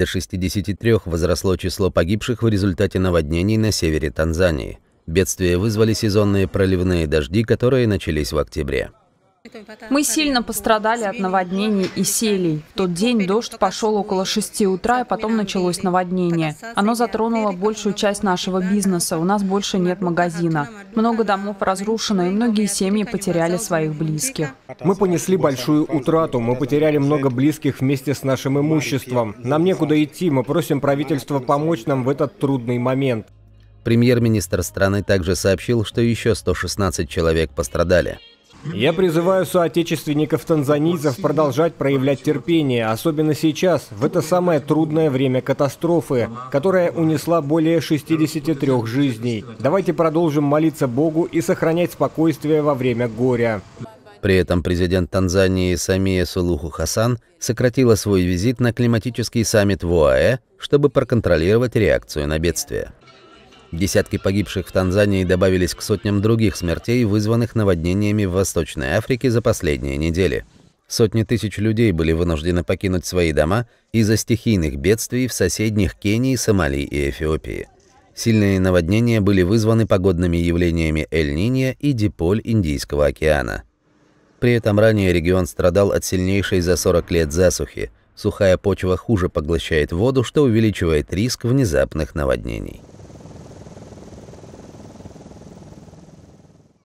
до 63 возросло число погибших в результате наводнений на севере Танзании. Бедствия вызвали сезонные проливные дожди, которые начались в октябре. Мы сильно пострадали от наводнений и селей. В тот день дождь пошел около 6 утра, и потом началось наводнение. Оно затронуло большую часть нашего бизнеса, у нас больше нет магазина. Много домов разрушено, и многие семьи потеряли своих близких. Мы понесли большую утрату, мы потеряли много близких вместе с нашим имуществом. Нам некуда идти, мы просим правительство помочь нам в этот трудный момент. Премьер-министр страны также сообщил, что еще 116 человек пострадали. Я призываю соотечественников танзанийцев продолжать проявлять терпение, особенно сейчас, в это самое трудное время катастрофы, которая унесла более 63 жизней. Давайте продолжим молиться Богу и сохранять спокойствие во время горя. При этом президент Танзании Самия Сулуху Хасан сократила свой визит на климатический саммит в ОАЭ, чтобы проконтролировать реакцию на бедствие. Десятки погибших в Танзании добавились к сотням других смертей, вызванных наводнениями в Восточной Африке за последние недели. Сотни тысяч людей были вынуждены покинуть свои дома из-за стихийных бедствий в соседних Кении, Сомали и Эфиопии. Сильные наводнения были вызваны погодными явлениями Эль-Нинья и Диполь Индийского океана. При этом ранее регион страдал от сильнейшей за 40 лет засухи. Сухая почва хуже поглощает воду, что увеличивает риск внезапных наводнений.